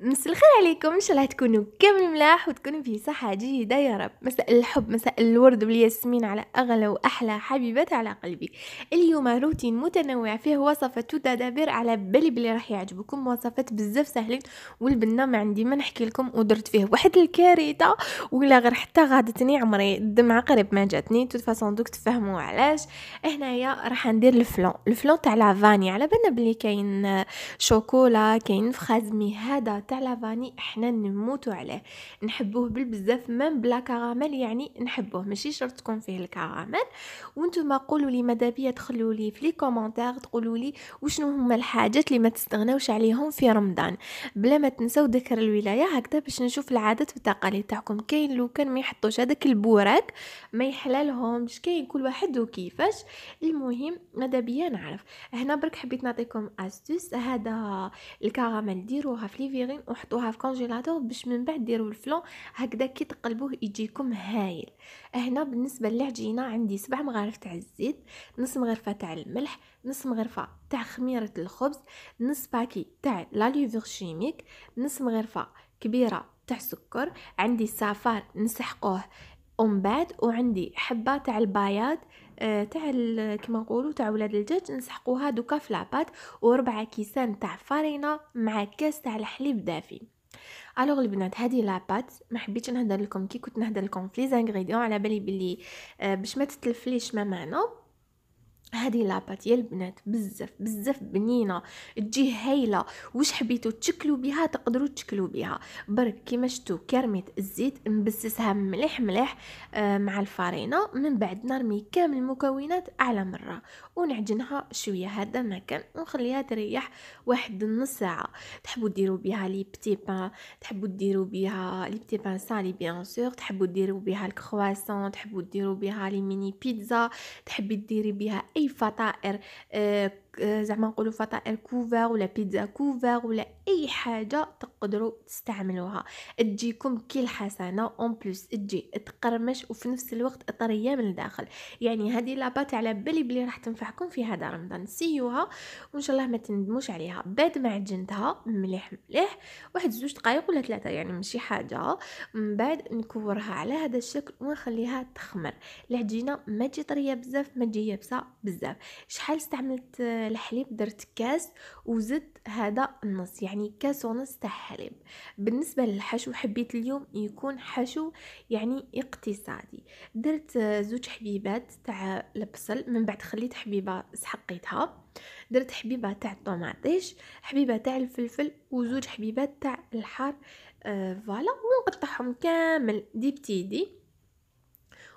مساء الخير عليكم ان شاء الله تكونوا كامل ملاح وتكوني في صحة جيدة يا رب مساء الحب مساء الورد والياسمين على أغلى وأحلى حبيبات على قلبي اليوم روتين متنوع فيه وصفات تدابير على بالي بلي راح يعجبكم وصفات بزاف سهلين والبنة ما عندي ما نحكي لكم ودرت فيه واحد الكارثة ولا غير حتى غادتني عمري الدمعة قريب ما جاتني توت فاسون دوك تفهموا علاش هنايا راح ندير الفلون الفلون تاع لافاني على بالنا بلي كاين شوكولا كاين فخازمي هذا تاع لافاني احنا نموتوا عليه نحبوه بالبزاف مام بلا كراميل يعني نحبوه ماشي شرط تكون فيه الكراميل وانتم قولوا لي ماذا بيا تخلوا لي في لي كومونتير تقولوا لي وشنو هما الحاجات اللي ما تستغناوش عليهم في رمضان بلا ما تنساو ذكر الولايه هكذا باش نشوف العادات والتقاليد تاعكم كاين لو كان ما يحطوش هذاك البوراك ما يحلالهمش كاين كل واحد وكيفاش المهم ماذا بيا نعرف هنا برك حبيت نعطيكم استوس هذا الكراميل ديروها في ليفيرين وحطوها في كونجيلاتور باش من بعد ديروا والفلون هكذا كي تقلبوه يجيكم هايل هنا بالنسبه للعجينه عندي سبع مغارف تاع الزيت نص مغرفه تاع الملح نص مغرفه تاع خميره الخبز نص باكي تاع لا ليفور شيميك نص مغرفه كبيره تاع سكر عندي صفار نسحقوه بعد وعندي حبه تاع البياض آه، تاع كما نقولوا تاع ولاد الدجاج نسحقوها دوكا في لاباط وربع كيسان تاع فرينه مع كاس تاع الحليب دافي الوغ البنات هذه لاباط ما حبيتش نهدر لكم كي كنت نهدر لكم في لي على بالي بلي باش ما تتلفليش ما معنى هذه لاباط يا البنات بزاف بزاف بنينة تجي هايلة واش حبيتو تشكلو بها تقدروا تشكلو بها برك كيما شتو كرميت الزيت نبسسها مليح مليح آه، مع الفارينة من بعد نرمي كامل المكونات على مرة ونعجنها شوية هذا ما كان ونخليها تريح واحد نص ساعة تحبوا ديروا بها لي بتي بان تحبوا ديروا بها لي بتي بان سالي بيان سور تحبوا ديروا بها الكرواسون تحبوا ديروا بها لي ميني بيتزا تحبي ديري بها e il Fatah er eh, آه، زعما نقولوا فطائر كوفر ولا بيتزا كوفر ولا اي حاجه تقدروا تستعملوها تجيكم كي الحسنه اون بلوس تجي تقرمش وفي نفس الوقت طريه من الداخل يعني هذه لاباط على بالي بلي راح تنفعكم في هذا رمضان سيوها وان شاء الله ما تندموش عليها بعد ما عجنتها مليح مليح واحد زوج دقائق ولا ثلاثه يعني ماشي حاجه من بعد نكورها على هذا الشكل ونخليها تخمر العجينه ما تجي طريه بزاف ما تجي يابسه بزاف شحال استعملت انا الحليب درت كاس وزدت هذا النص يعني كاس ونص تاع حليب بالنسبه للحشو حبيت اليوم يكون حشو يعني اقتصادي درت زوج حبيبات تاع البصل من بعد خليت حبيبه سحقيتها درت حبيبه تاع الطوماطيش حبيبه تاع الفلفل وزوج حبيبات تاع الحار آه، فوالا ونقطعهم كامل دي بتيدي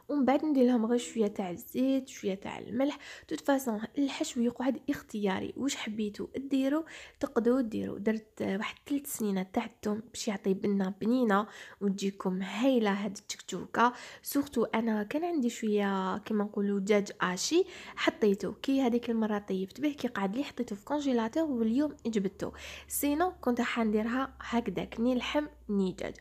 ومن بعد ندير لهم غير شويه تاع الزيت شويه تاع الملح توت فاسون الحشو يقعد اختياري واش حبيتو ديرو تقدروا ديرو درت واحد 3 سنين تاع الثوم باش يعطي بنه بنينه وتجيكم هايله هاد التكتوكه سورتو انا كان عندي شويه كما نقولوا دجاج اشي حطيته كي هذيك المره طيبت به كي قعد لي حطيته في كونجيلاتور واليوم جبدته سينو كنت حنديرها هكذا كني لحم نيجاج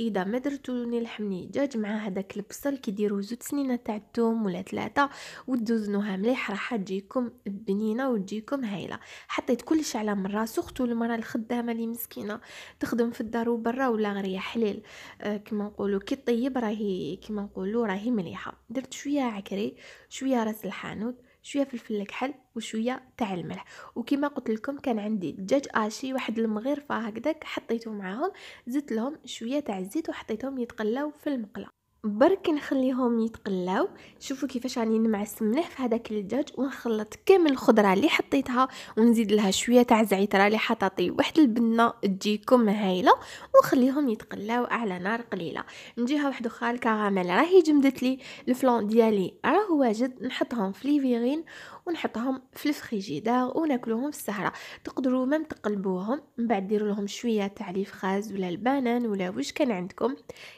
اذا ما درتو لحم نيجاج مع هذاك البصل كيديروا زوج سنينه تاع الثوم ولا ثلاثه ودوزنوها مليح راح تجيكم بنينه وتجيكم هايله حطيت كلش على مره سورتو المراه الخدامه اللي مسكينه تخدم في الدار وبرا ولا غير يا حليل آه كما نقولوا كي طيب راهي كما نقولوا راهي مليحه درت شويه عكري شويه راس الحانوت شويه فلفل الكحل وشويه تاع الملح وكما قلت لكم كان عندي دجاج اشي واحد المغرفه هكذاك حطيته معاهم زدت لهم شويه تاع الزيت وحطيتهم يتقلاو في المقله برك نخليهم يتقلاو شوفوا كيفاش راني نمعس مليح في هذاك الدجاج ونخلط كامل الخضره اللي حطيتها ونزيد لها شويه تاع زعتر اللي حطاطي واحد البنه تجيكم هايله ونخليهم يتقلاو على نار قليله نجيها واحده اخرى الكراميل راهي جمدت لي الفلون ديالي راهو واجد نحطهم في ليفيرين ونحطهم في الفريجيدار وناكلوهم في السهره تقدروا مام تقلبوهم من بعد ديروا لهم شويه تاع الفخاز ولا البنان ولا واش كان عندكم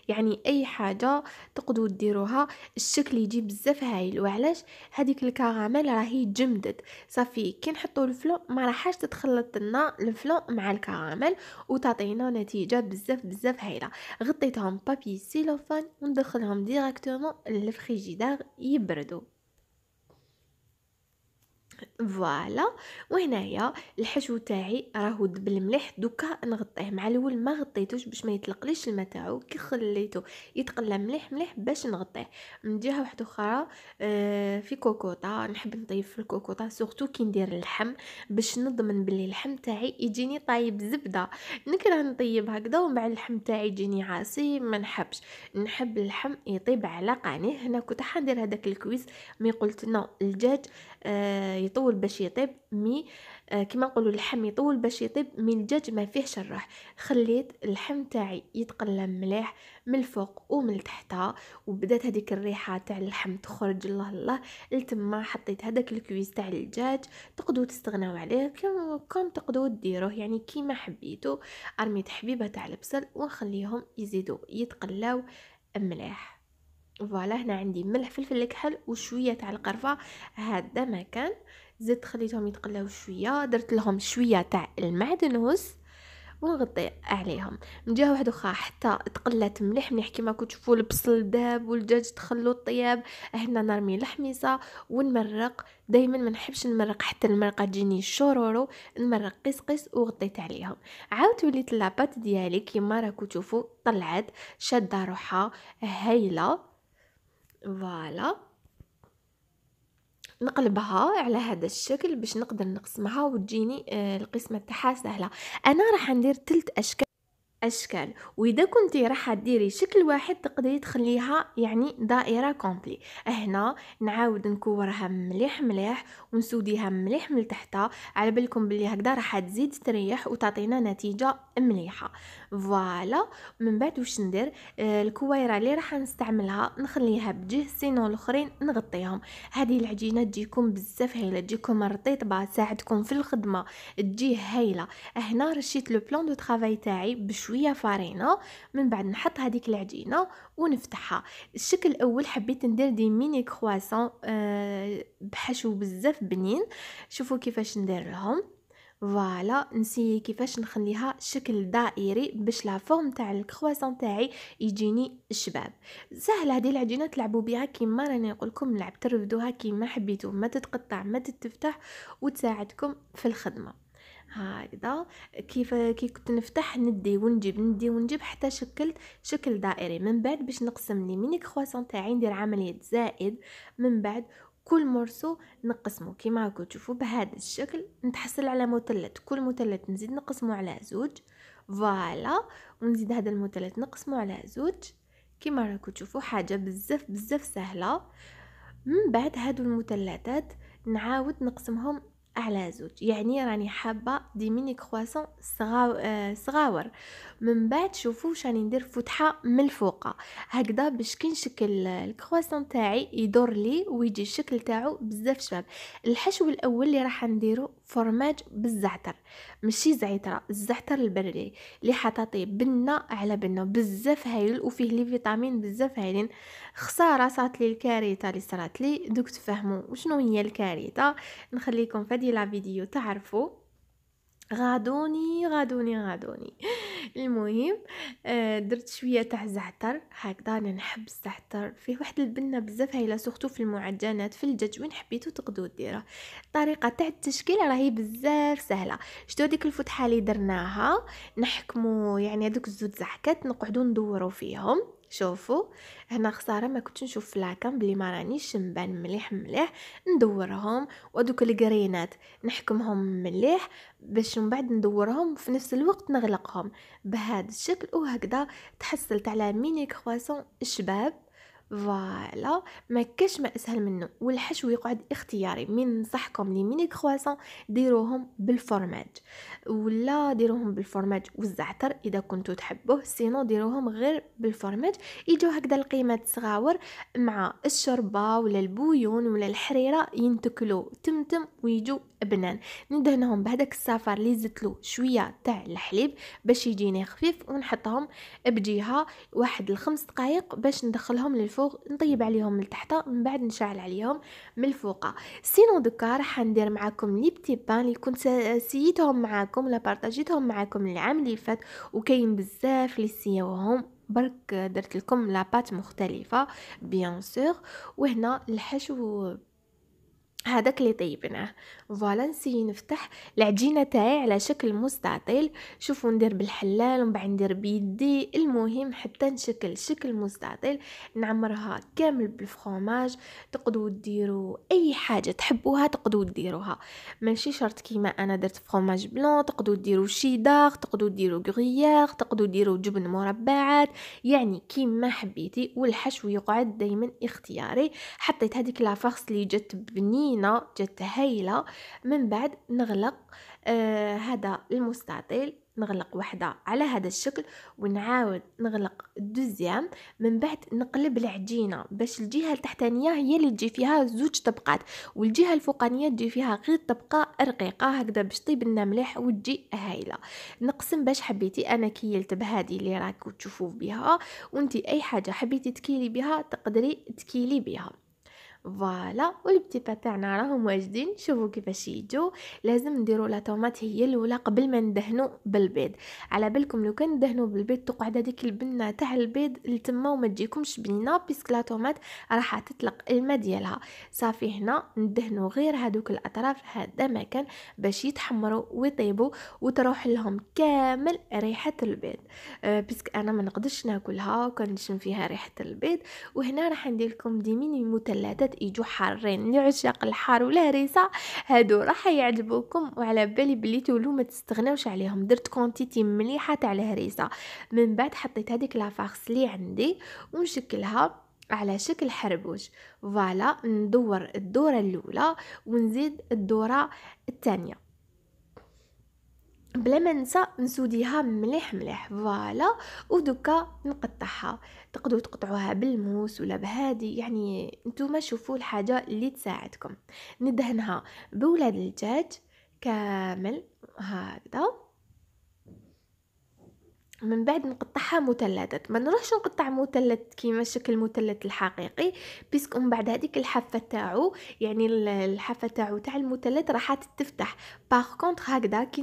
يعني اي حاجه تقدروا ديروها الشكل يجي بزاف هايل وعلاش هذيك الكراميل راهي جمدت صافي كي نحطوا الفلو ما راحش تتخلط لنا الفلو مع الكراميل وتعطينا نتيجه بزاف بزاف هايله غطيتهم بابي سيلوفان وندخلهم ديريكتومون للفريجيدار يبردوا فوالا وهنايا الحشو تاعي راهو دبل مليح دوكا نغطيه مع الاول ما غطيتوش باش ما يتلقليش الماء تاعو كي خليته يتقلى مليح مليح باش نغطيه من جهه واحده اخرى آه، في كوكوطه نحب نطيب في الكوكوطه سورتو كي ندير اللحم باش نضمن بلي اللحم تاعي يجيني طايب زبده نكره نطيب هكذا ومن بعد اللحم تاعي يجيني عاصي ما نحبش نحب اللحم يطيب على قانيه هنا كنت حندير هذاك الكويس مي قلت نو الدجاج آه، يطول باش يطيب مي آه، كما نقولوا اللحم يطول باش يطيب مي الدجاج ما فيهش الروح خليت اللحم تاعي يتقلى مليح من الفوق ومن تحت وبدات هذيك الريحه تاع اللحم تخرج الله الله لتما حطيت هذاك الكويس تاع الدجاج تقدروا تستغناو عليه كم تقدروا ديروه يعني كيما حبيتو ارميت حبيبه تاع البصل ونخليهم يزيدوا يتقلاو مليح فوالا هنا عندي ملح فلفل الكحل وشويه تاع القرفه هذا ما كان زدت خليتهم يتقلاو شويه درت لهم شويه تاع المعدنوس ونغطي عليهم من جهه واحده اخرى حتى تقلات مليح مليح كيما كنتو تشوفوا البصل داب والدجاج تخلو الطياب هنا نرمي الحميصه ونمرق دائما ما نحبش نمرق حتى المرقه تجيني شورورو نمرق قيس قيس وغطيت عليهم عاود وليت لاباط ديالي كيما راكو تشوفوا طلعت شاده روحها هايله فوالا نقلبها على هذا الشكل باش نقدر نقسمها وتجيني آه، القسمه تاعها سهله انا راح ندير ثلاث اشكال اشكال واذا كنتي راح ديري شكل واحد تقدري تخليها يعني دائره كومبلي هنا نعاود نكورها مليح مليح ونسوديها مليح من تحت على بالكم بلي هكذا راح تزيد تريح وتعطينا نتيجه مليحه فوالا من بعد واش ندير آه، الكويره اللي راح نستعملها نخليها بجه سينو الاخرين نغطيهم هذه العجينه تجيكم بزاف هايله تجيكم رطيطبه تساعدكم في الخدمه تجي هايله هنا رشيت لو بلون دو ترافاي تاعي بشوي شويه فارينة من بعد نحط هذيك العجينه ونفتحها الشكل الاول حبيت ندير دي ميني كرواسون آه، بحشو بزاف بنين شوفوا كيفاش ندير لهم فوالا نسي كيفاش نخليها شكل دائري باش لا فورم تاع الكرواسون تاعي يجيني شباب سهله هذه العجينه تلعبوا بها كيما راني نقول لكم لعب ترفدوها كيما حبيتو ما تتقطع ما تتفتح وتساعدكم في الخدمه هايدا كيف كي كنت نفتح ندي ونجيب ندي ونجيب حتى شكلت شكل دائري من بعد باش نقسم لي ميني كرواسون تاعي ندير عمليه زائد من بعد كل مرسو نقسمه كيما راكم تشوفوا بهذا الشكل نتحصل على مثلث كل مثلث نزيد نقسمه على زوج فوالا ونزيد هذا المثلث نقسمه على زوج كيما راكم تشوفوا حاجه بزاف بزاف سهله من بعد هادو المثلثات نعاود نقسمهم على زوج يعني راني حابه دي ميني كرواسون صغاو... آه، صغاور من بعد شوفوا راني ندير فتحه من الفوق هكذا باش كي نشكل الكرواسون تاعي يدور لي ويجي الشكل تاعو بزاف شباب الحشو الاول اللي راح نديرو فرماج بالزعتر ماشي زعتر الزعتر البري اللي حطاطيه بنه على بنه بزاف هايل وفيه لي فيتامين بزاف هايلين خساره صارت لي الكارثه اللي صارت لي دوك تفهموا وشنو هي الكارثه نخليكم في هذه لا فيديو تعرفوا غادوني غادوني غادوني المهم آه، درت شويه تاع زعتر هكذا انا نحب الزعتر فيه واحد البنه بزاف هايله سورتو في المعجنات في الدجاج وين حبيتو تقدو ديره الطريقه تاع التشكيل راهي بزاف سهله شتو هذيك الفتحه اللي درناها نحكمو يعني هذوك الزوت زحكات نقعدو ندورو فيهم شوفوا هنا خساره ما كنتش نشوف في لاكام بلي ما رانيش نبان مليح مليح ندورهم ودوك الكرينات نحكمهم مليح باش من بعد ندورهم في نفس الوقت نغلقهم بهذا الشكل وهكذا تحصلت على ميني كرواسون شباب فوالا ما كاش ما اسهل منه والحشو يقعد اختياري من نصحكم لي ميني كرواسون ديروهم بالفرماج ولا ديروهم بالفرماج والزعتر اذا كنتو تحبوه سينو ديروهم غير بالفرماج يجو هكذا القيمات صغاور مع الشربه ولا البويون ولا الحريره ينتكلو تمتم ويجو بنان ندهنهم بهداك السفر اللي زدت له شويه تاع الحليب باش يجيني خفيف ونحطهم بجهه واحد لخمس دقائق باش ندخلهم للفوق نطيب عليهم من تحت من بعد نشعل عليهم من الفوق سينو دوكا راح ندير معاكم لي بتي بان اللي كنت سيتهم معاكم ولا بارطاجيتهم معاكم العام اللي فات وكاين بزاف اللي سيوهم برك درت لكم لاباط مختلفه بيان سور وهنا الحشو هذاك اللي طيبناه فوالا نسيي نفتح العجينه تاعي على شكل مستطيل شوفوا ندير بالحلال ومن بعد ندير بيدي المهم حتى نشكل شكل مستطيل نعمرها كامل بالفرماج تقدروا ديروا اي حاجه تحبوها تقدروا ديروها ماشي شرط كيما انا درت فرماج بلون تقدروا ديروا شيدار تقدروا ديروا غريير تقدروا ديروا جبن مربعات يعني كيما حبيتي والحشو يقعد دائما اختياري حطيت هذيك لافارس اللي جات بنين زينة جات هايلة من بعد نغلق آه هذا المستطيل نغلق وحدة على هذا الشكل ونعاود نغلق الدوزيام من بعد نقلب العجينة باش الجهة التحتانية هي اللي تجي فيها زوج طبقات والجهة الفوقانية تجي فيها غير طبقة رقيقة هكذا باش طيب لنا مليح وتجي هايلة نقسم باش حبيتي أنا كيلت بهذه اللي راكو تشوفوا بها وانتي أي حاجة حبيتي تكيلي بها تقدري تكيلي بها فوالا والبتيبا تاعنا راهم واجدين شوفوا كيفاش يجوا لازم نديروا لا طوماط هي الاولى قبل ما ندهنوا بالبيض على بالكم لو كان ندهنوا بالبيض تقعد هذيك البنه تاع البيض لتما وما تجيكمش بنينه بيسك لا طوماط راح تطلق الماء ديالها صافي هنا ندهنوا غير هذوك الاطراف هذا مكان باش يتحمروا ويطيبوا وتروح لهم كامل ريحه البيض أه بيسك انا ما نقدرش ناكلها وكنشم فيها ريحه البيض وهنا راح ندير لكم دي ميني مثلثات يجوا حارين لعشاق الحار والهريسه هادو راح يعجبوكم وعلى بالي بلي تولو ما تستغناوش عليهم درت كونتيتي مليحه تاع الهريسه من بعد حطيت هذيك لافارس اللي عندي ونشكلها على شكل حربوش فوالا ندور الدوره الاولى ونزيد الدوره الثانيه بلا ما ننسى نسوديها مليح مليح فوالا ودوكا نقطعها تقدروا تقطعوها بالموس ولا بهادي يعني نتوما شوفوا الحاجه اللي تساعدكم ندهنها بولاد الدجاج كامل هكذا من بعد نقطعها مثلثات ما نروحش نقطع مثلث كيما شكل المثلث الحقيقي بيسك من بعد هذيك الحافه تاعو يعني الحافه تاعو تاع المثلث راح تتفتح باغ كونط هكذا كي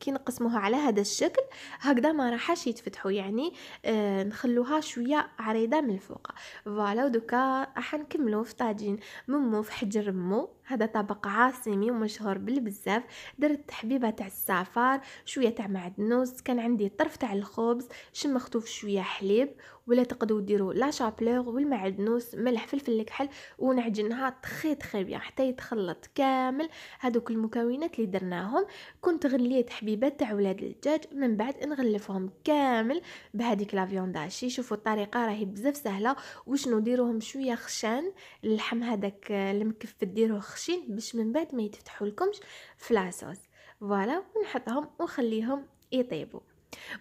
كي نقسموها على هذا الشكل هكذا ما راحش يتفتحوا يعني آه نخلوها شويه عريضه من الفوق فوالا ودوكا راح نكملو في طاجين ممو في حجر مو هذا طبق عاصمي ومشهور بالبزاف درت حبيبه تاع الزعفر شويه تاع معدنوس كان عندي طرف تاع الخبز شمخته في شويه حليب ولا تقدروا ديروا لا شابلوغ والمعدنوس ملح فلفل الكحل ونعجنها تخي تخي بيان حتى يتخلط كامل هذوك المكونات اللي درناهم كنت غليت حبيبات تاع ولاد الدجاج من بعد نغلفهم كامل بهذيك لا فيونداشي شوفوا الطريقه راهي بزاف سهله وشنو ديروهم شويه خشان اللحم هذاك آه، المكف ديروه خشين باش من بعد ما يتفتحوا لكمش في لاصوص فوالا ونحطهم ونخليهم يطيبوا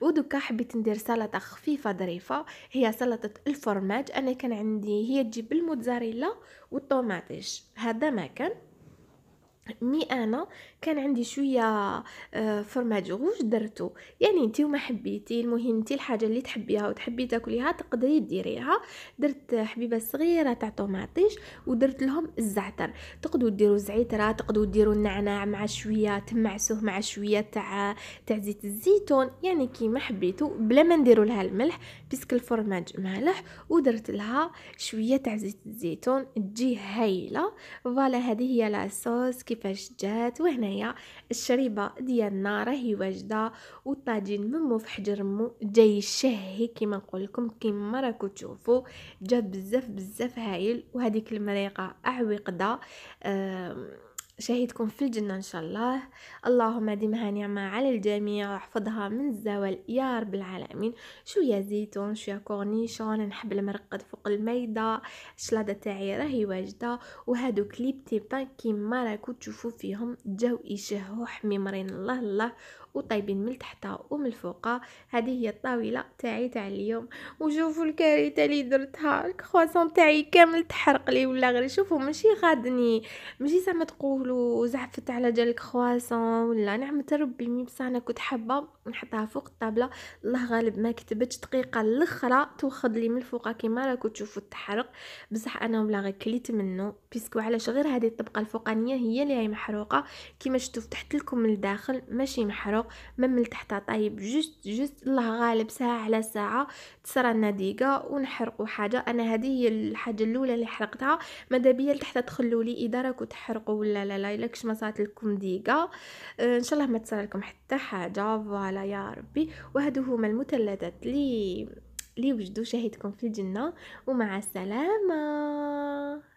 ودوكا حبيت ندير سلطه خفيفه ظريفه هي سلطه الفرماج انا كان عندي هي تجيب الموتزاريلا والطوماطيش هذا ما كان مي انا كان عندي شويه آه، فرماج غوج درتو يعني انتي وما حبيتي المهم انتي الحاجه اللي تحبيها وتحبي تاكليها تقدري ديريها درت حبيبه صغيره تاع طوماطيش ودرت لهم الزعتر تقدروا ديروا زعتره تقدروا ديروا النعناع مع شويه تمعسوه مع شويه تاع تاع زيت الزيتون يعني كيما حبيتو بلا ما نديروا لها الملح بيسك الفرماج مالح ودرت لها شويه تاع زيت الزيتون تجي هايله فوالا هذه هي لاصوص كيفاش جات وهنايا الشريبه ديالنا راهي واجده والطاجين ممو في حجر مو جاي شهي كيما نقول لكم كيما راكم تشوفوا جا بزاف بزاف هايل وهذيك المريقه اعوقده أه شهيدكم في الجنة إن شاء الله اللهم ديمها نعمة على الجميع واحفظها من الزوال يا رب العالمين شوية زيتون شوية كورنيشون نحب المرقد فوق الميدة الشلادة تاعي راهي واجدة وهادو كليب تيبان كيما راكو تشوفو فيهم جاو يشهو حميمرين الله الله وطيبين من تحت ومن الفوق هذه هي الطاولة تاعي تاع اليوم وشوفوا الكارثة اللي درتها الكرواسون تاعي كامل تحرق لي ولا غير شوفوا ماشي غادني ماشي زعما تقولوا وزعفت على جال خواصة ولا نعمة ربي مي بصح انا كنت حابه نحطها فوق الطابله الله غالب ما كتبتش دقيقه الاخرى توخذ لي من الفوق كما راكم تشوفوا تحرق بصح انا ولا غير كليت منه بيسكو علاش غير هذه الطبقه الفوقانيه هي اللي هي محروقه كما شفتوا فتحت لكم من الداخل ماشي محروق ما من تحتها طايب جوست جوست الله غالب ساعه على ساعه تصرى لنا ديقه ونحرقوا حاجه انا هذه هي الحاجه الاولى اللي حرقتها ماذا بيا لتحت تخلوا لي اذا راكم تحرقوا ولا لا لا لكش ما صارت لكم ديقه آه، ان شاء الله ما تصرى لكم حتى حاجه فوالا تعالى يا ربي هما المثلثات لي ليوجدوا شاهدكم في الجنة ومع السلامة